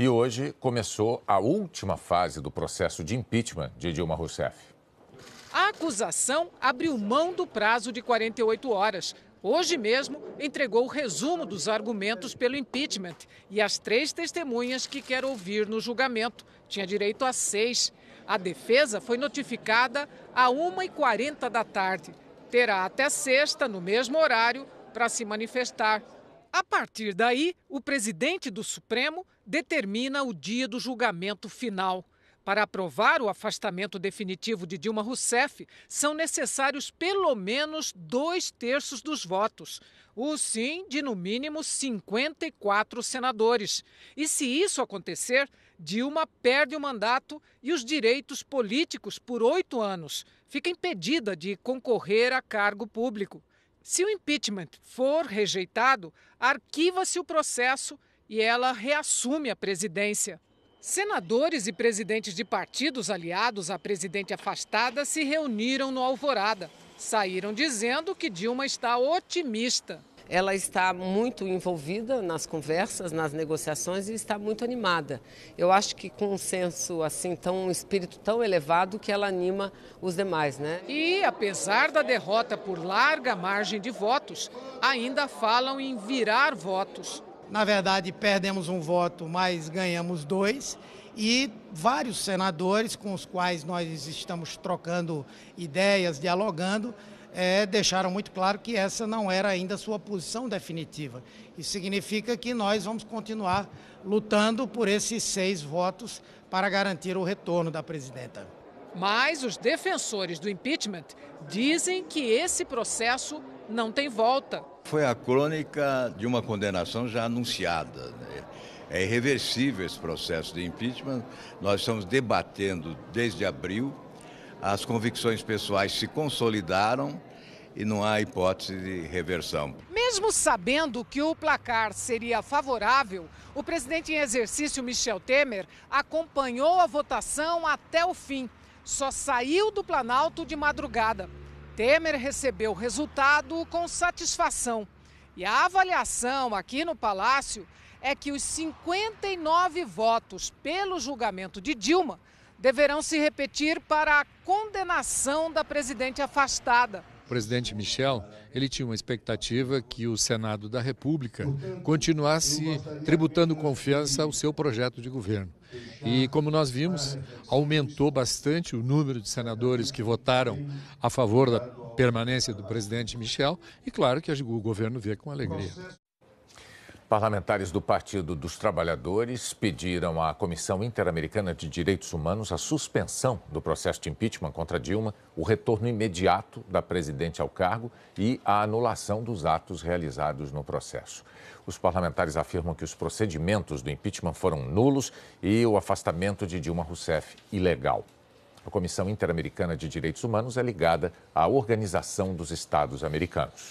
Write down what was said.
E hoje começou a última fase do processo de impeachment de Dilma Rousseff. A acusação abriu mão do prazo de 48 horas. Hoje mesmo entregou o resumo dos argumentos pelo impeachment e as três testemunhas que quer ouvir no julgamento. Tinha direito a seis. A defesa foi notificada a 1h40 da tarde. Terá até sexta, no mesmo horário, para se manifestar. A partir daí, o presidente do Supremo determina o dia do julgamento final. Para aprovar o afastamento definitivo de Dilma Rousseff, são necessários pelo menos dois terços dos votos. O sim de, no mínimo, 54 senadores. E se isso acontecer, Dilma perde o mandato e os direitos políticos por oito anos. Fica impedida de concorrer a cargo público. Se o impeachment for rejeitado, arquiva-se o processo e ela reassume a presidência. Senadores e presidentes de partidos aliados à presidente afastada se reuniram no Alvorada. Saíram dizendo que Dilma está otimista ela está muito envolvida nas conversas, nas negociações e está muito animada. Eu acho que com um senso assim tão um espírito tão elevado que ela anima os demais, né? E apesar da derrota por larga margem de votos, ainda falam em virar votos. Na verdade, perdemos um voto, mas ganhamos dois e vários senadores com os quais nós estamos trocando ideias, dialogando é, deixaram muito claro que essa não era ainda sua posição definitiva. Isso significa que nós vamos continuar lutando por esses seis votos para garantir o retorno da presidenta. Mas os defensores do impeachment dizem que esse processo não tem volta. Foi a crônica de uma condenação já anunciada. Né? É irreversível esse processo de impeachment. Nós estamos debatendo desde abril as convicções pessoais se consolidaram e não há hipótese de reversão. Mesmo sabendo que o placar seria favorável, o presidente em exercício Michel Temer acompanhou a votação até o fim. Só saiu do Planalto de madrugada. Temer recebeu o resultado com satisfação. E a avaliação aqui no Palácio é que os 59 votos pelo julgamento de Dilma deverão se repetir para a condenação da presidente afastada. O presidente Michel, ele tinha uma expectativa que o Senado da República continuasse tributando confiança ao seu projeto de governo. E como nós vimos, aumentou bastante o número de senadores que votaram a favor da permanência do presidente Michel, e claro que o governo vê com alegria. Parlamentares do Partido dos Trabalhadores pediram à Comissão Interamericana de Direitos Humanos a suspensão do processo de impeachment contra Dilma, o retorno imediato da presidente ao cargo e a anulação dos atos realizados no processo. Os parlamentares afirmam que os procedimentos do impeachment foram nulos e o afastamento de Dilma Rousseff ilegal. A Comissão Interamericana de Direitos Humanos é ligada à Organização dos Estados Americanos.